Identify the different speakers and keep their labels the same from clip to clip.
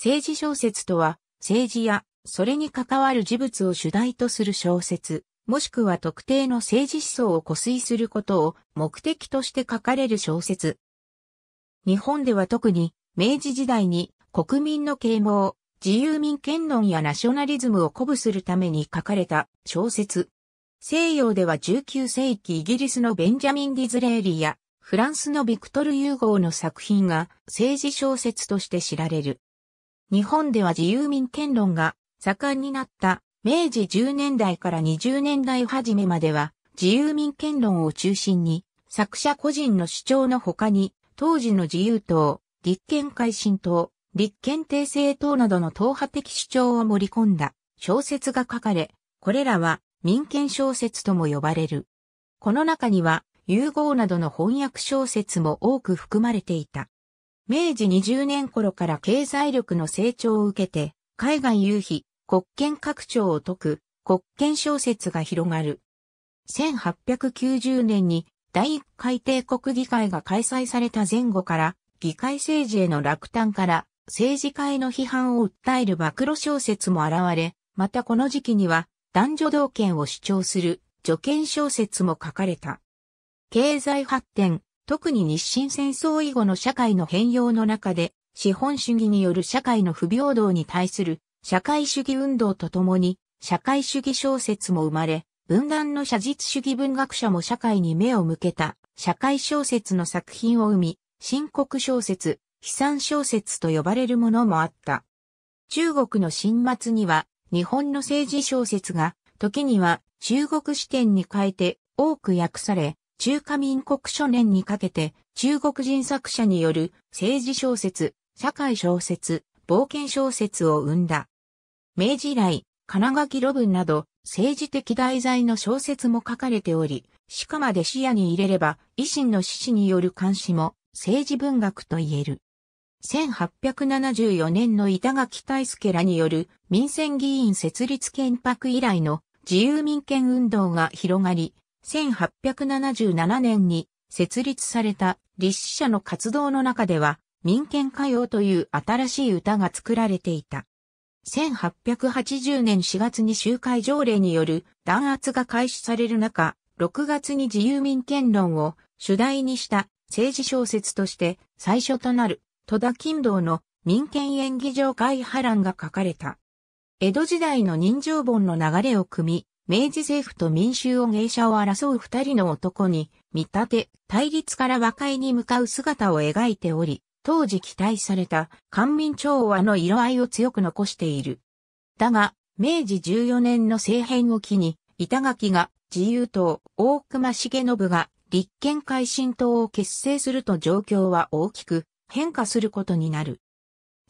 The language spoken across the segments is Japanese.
Speaker 1: 政治小説とは、政治や、それに関わる事物を主題とする小説、もしくは特定の政治思想を固遂することを目的として書かれる小説。日本では特に明治時代に国民の啓蒙、自由民権論やナショナリズムを鼓舞するために書かれた小説。西洋では19世紀イギリスのベンジャミン・ディズレーリやフランスのビクトル・ユーゴーの作品が政治小説として知られる。日本では自由民権論が盛んになった明治10年代から20年代初めまでは自由民権論を中心に作者個人の主張の他に当時の自由党、立憲改進党、立憲帝政党などの党派的主張を盛り込んだ小説が書かれ、これらは民権小説とも呼ばれる。この中には、融合などの翻訳小説も多く含まれていた。明治20年頃から経済力の成長を受けて、海外夕日、国権拡張を解く、国権小説が広がる。1890年に第一回帝国議会が開催された前後から、議会政治への落胆から、政治家への批判を訴える暴露小説も現れ、またこの時期には、男女同権を主張する、助権小説も書かれた。経済発展、特に日清戦争以後の社会の変容の中で、資本主義による社会の不平等に対する社会主義運動とともに、社会主義小説も生まれ、分断の写実主義文学者も社会に目を向けた社会小説の作品を生み、深刻小説、悲惨小説と呼ばれるものもあった。中国の新末には、日本の政治小説が、時には中国視点に変えて多く訳され、中華民国初年にかけて中国人作者による政治小説、社会小説、冒険小説を生んだ。明治以来、金垣き路文など政治的題材の小説も書かれており、しかまで視野に入れれば、維新の志士による監視も政治文学と言える。1874年の板垣大助らによる民選議員設立憲白以来の自由民権運動が広がり、1877年に設立された立志社の活動の中では民権歌謡という新しい歌が作られていた。1880年4月に集会条例による弾圧が開始される中、6月に自由民権論を主題にした政治小説として最初となる戸田金堂の民権演技場会波乱が書かれた。江戸時代の人情本の流れを組み、明治政府と民衆を芸者を争う二人の男に見立て、対立から和解に向かう姿を描いており、当時期待された官民調和の色合いを強く残している。だが、明治14年の政変を機に、板垣が自由党大隈重信が立憲改進党を結成すると状況は大きく変化することになる。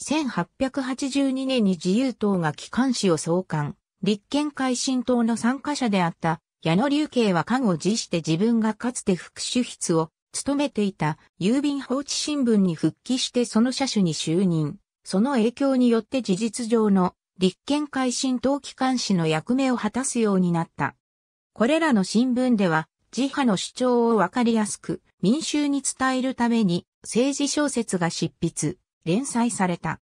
Speaker 1: 1882年に自由党が機関紙を創刊。立憲改新党の参加者であった矢野隆慶は過去を辞して自分がかつて副主筆を務めていた郵便放置新聞に復帰してその社主に就任。その影響によって事実上の立憲改新党機関紙の役目を果たすようになった。これらの新聞では自派の主張をわかりやすく民衆に伝えるために政治小説が執筆、連載された。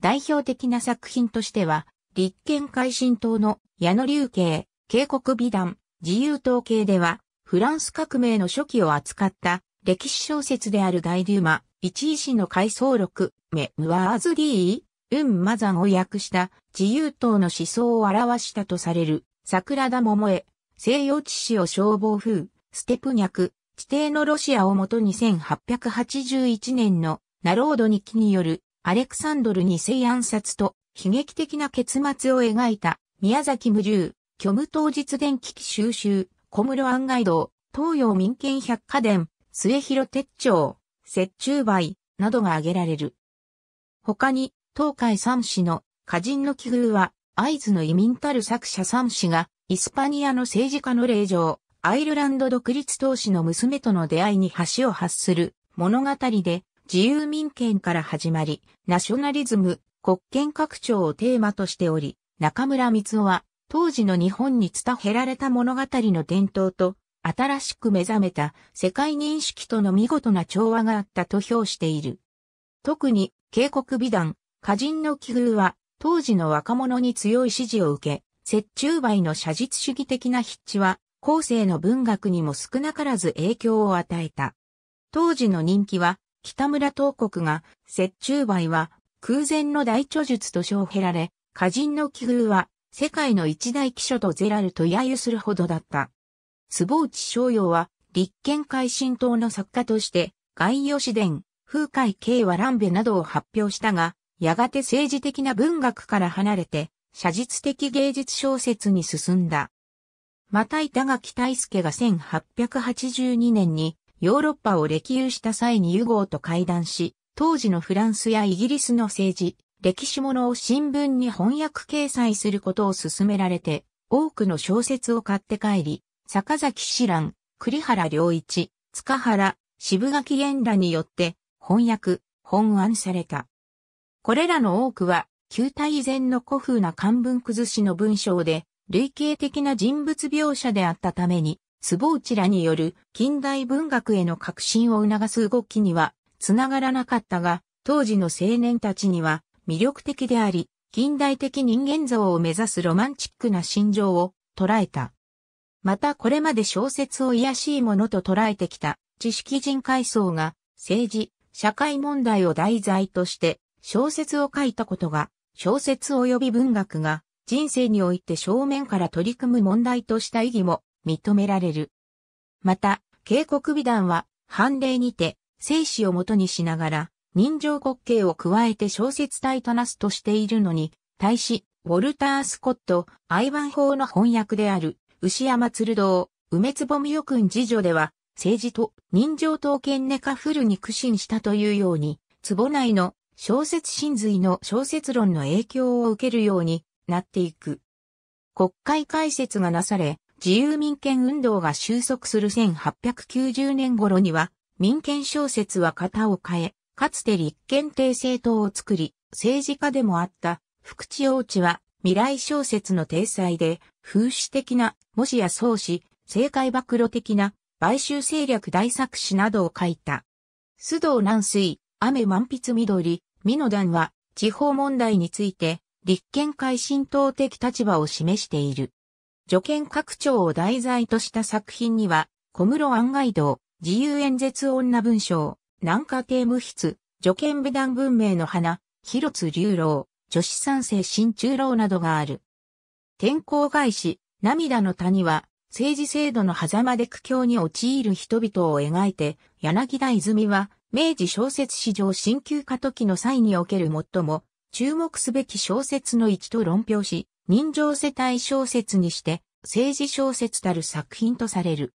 Speaker 1: 代表的な作品としては、立憲改新党の矢野隆慶、渓谷美談、自由党系では、フランス革命の初期を扱った歴史小説である大ー馬、一位氏の回想録、メムワーズリー、ウンマザンを訳した自由党の思想を表したとされる、桜田桃江、西洋知識を消防風、ステプニャク、地底のロシアをもとに1881年のナロード日記によるアレクサンドル二世暗殺と悲劇的な結末を描いた、宮崎無重、虚無当日電気機収集、小室案外道、東洋民権百貨店、末広鉄長、雪中梅、などが挙げられる。他に、東海三氏の歌人の奇遇は、合図の移民たる作者三氏が、イスパニアの政治家の令嬢、アイルランド独立党首の娘との出会いに橋を発する物語で、自由民権から始まり、ナショナリズム、国権拡張をテーマとしており、中村光夫は、当時の日本に伝えられた物語の伝統と、新しく目覚めた世界認識との見事な調和があったと評している。特に、渓谷美談、歌人の奇遇は、当時の若者に強い支持を受け、折衷梅の写実主義的な筆致は、後世の文学にも少なからず影響を与えた。当時の人気は、北村東国が、折衷梅は、空前の大著述と称へられ、歌人の奇遇は、世界の一大奇書とゼラルと揶揄するほどだった。坪内逍遥は、立憲改進党の作家として、外洋詩伝、風海慶和乱部などを発表したが、やがて政治的な文学から離れて、写実的芸術小説に進んだ。また板垣大輔が1882年にヨーロッパを歴遊した際に融合と会談し、当時のフランスやイギリスの政治、歴史ものを新聞に翻訳掲載することを勧められて、多くの小説を買って帰り、坂崎志蘭、栗原良一、塚原、渋垣玄らによって翻訳、本案された。これらの多くは、旧体以前の古風な漢文崩しの文章で、類型的な人物描写であったために、坪内らによる近代文学への革新を促す動きには繋がらなかったが、当時の青年たちには魅力的であり、近代的人間像を目指すロマンチックな心情を捉えた。またこれまで小説を癒しいものと捉えてきた知識人階層が政治、社会問題を題材として小説を書いたことが小説及び文学が人生において正面から取り組む問題とした意義も認められる。また、警告美談は判例にて生死をもとにしながら、人情滑稽を加えて小説体となすとしているのに、対し、ウォルター・スコット、アイヴァン法の翻訳である、牛山鶴堂、梅坪美く君次女では、政治と人情刀剣ネカフルに苦心したというように、壺内の小説真髄の小説論の影響を受けるようになっていく。国会開設がなされ、自由民権運動が収束する1890年頃には、民権小説は型を変え、かつて立憲帝政党を作り、政治家でもあった福地王地は未来小説の体裁で、風刺的な、もしや創始、政界暴露的な、買収政略大作詞などを書いた。須藤南水、雨満筆緑、美の団は、地方問題について、立憲改新党的立場を示している。助憲拡張を題材とした作品には、小室案外堂、自由演説女文章、南下帝無筆、女剣武断文明の花、広津竜郎、女子三世新中郎などがある。天候返し、涙の谷は、政治制度の狭間で苦境に陥る人々を描いて、柳田泉は、明治小説史上新旧化時の際における最も、注目すべき小説の一と論評し、人情世帯小説にして、政治小説たる作品とされる。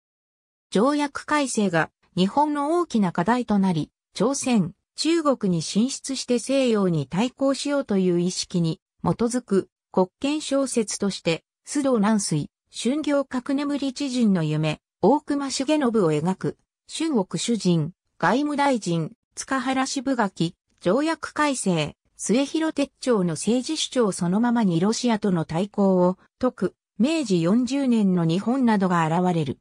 Speaker 1: 条約改正が日本の大きな課題となり、朝鮮、中国に進出して西洋に対抗しようという意識に基づく国権小説として、須藤南水、春行革眠り知人の夢、大隈重信を描く、春国主人、外務大臣、塚原支部垣、条約改正、末広鉄長の政治主張そのままにロシアとの対抗を解く、明治40年の日本などが現れる。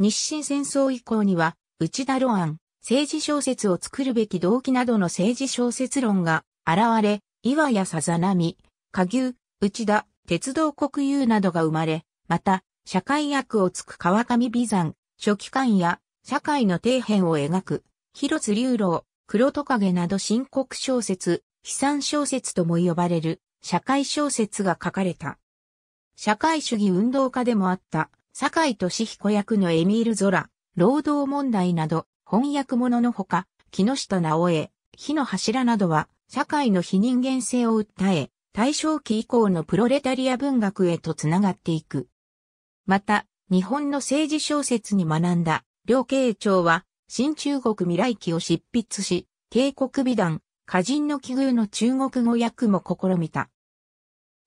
Speaker 1: 日清戦争以降には、内田露案、政治小説を作るべき動機などの政治小説論が現れ、岩やさざなみ、下牛、内田、鉄道国有などが生まれ、また、社会役をつく川上美山、書記官や、社会の底辺を描く、広津流浪、黒トカゲなど深刻小説、悲惨小説とも呼ばれる、社会小説が書かれた。社会主義運動家でもあった、酒井俊彦役のエミール・ゾラ、労働問題など、翻訳者のほか、木下直江、火の柱などは、社会の非人間性を訴え、大正期以降のプロレタリア文学へとつながっていく。また、日本の政治小説に学んだ、両慶長は、新中国未来記を執筆し、帝国美談、歌人の奇遇の中国語訳も試みた。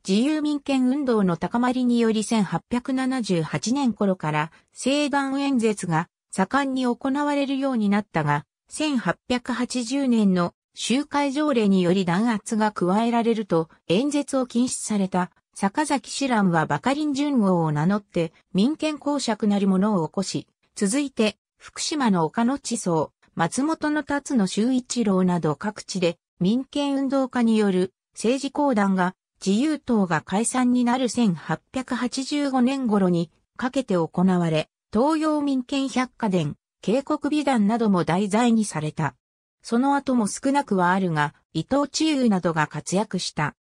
Speaker 1: 自由民権運動の高まりにより1878年頃から聖団演説が盛んに行われるようになったが、1880年の集会条例により弾圧が加えられると演説を禁止された坂崎志蘭はバカリン順号を名乗って民権公爵なり者を起こし、続いて福島の岡野地層、松本の辰野修一郎など各地で民権運動家による政治公団が自由党が解散になる1885年頃にかけて行われ、東洋民権百科伝、渓谷美談なども題材にされた。その後も少なくはあるが、伊藤智友などが活躍した。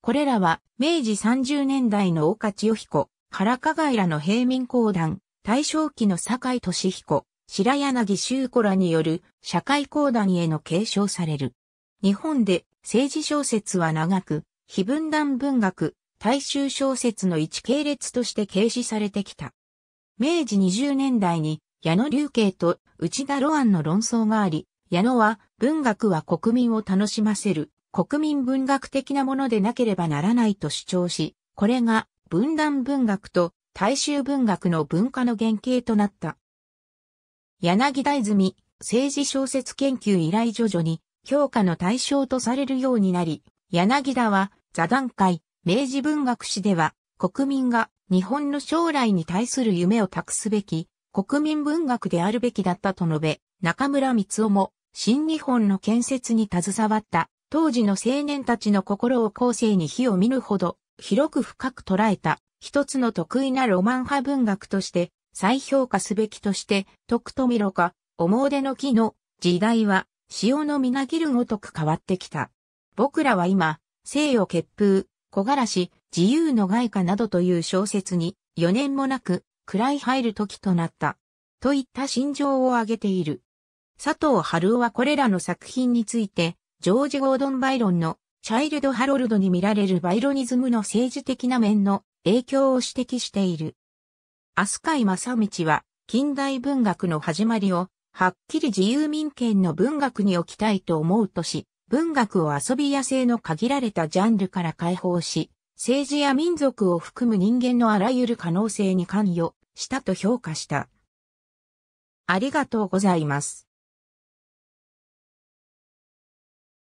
Speaker 1: これらは、明治30年代の岡千代彦、原加賀らの平民公団、大正期の坂井俊彦、白柳修子らによる社会公団への継承される。日本で政治小説は長く、非分断文学、大衆小説の一系列として軽視されてきた。明治20年代に矢野流慶と内田露安の論争があり、矢野は文学は国民を楽しませる、国民文学的なものでなければならないと主張し、これが分断文学と大衆文学の文化の原型となった。柳田泉、政治小説研究以来徐々に評価の対象とされるようになり、柳田は座談会、明治文学史では国民が日本の将来に対する夢を託すべき国民文学であるべきだったと述べ、中村光雄も新日本の建設に携わった当時の青年たちの心を後世に火を見るほど広く深く捉えた一つの得意なロマン派文学として再評価すべきとして徳富ろか思う出の木の時代は潮のみなぎるごとく変わってきた。僕らは今、西洋血風、木枯らし、自由の外貨などという小説に、4年もなく、暗い入る時となった。といった心情を挙げている。佐藤春夫はこれらの作品について、ジョージ・ゴードン・バイロンのチャイルド・ハロルドに見られるバイロニズムの政治的な面の影響を指摘している。飛鳥サ正道は近代文学の始まりをはっきり自由民権の文学に置きたいと思うとし、文学を遊び野生の限られたジャンルから解放し、政治や民族を含む人間のあらゆる可能性に関与したと評価した。ありがとうございます。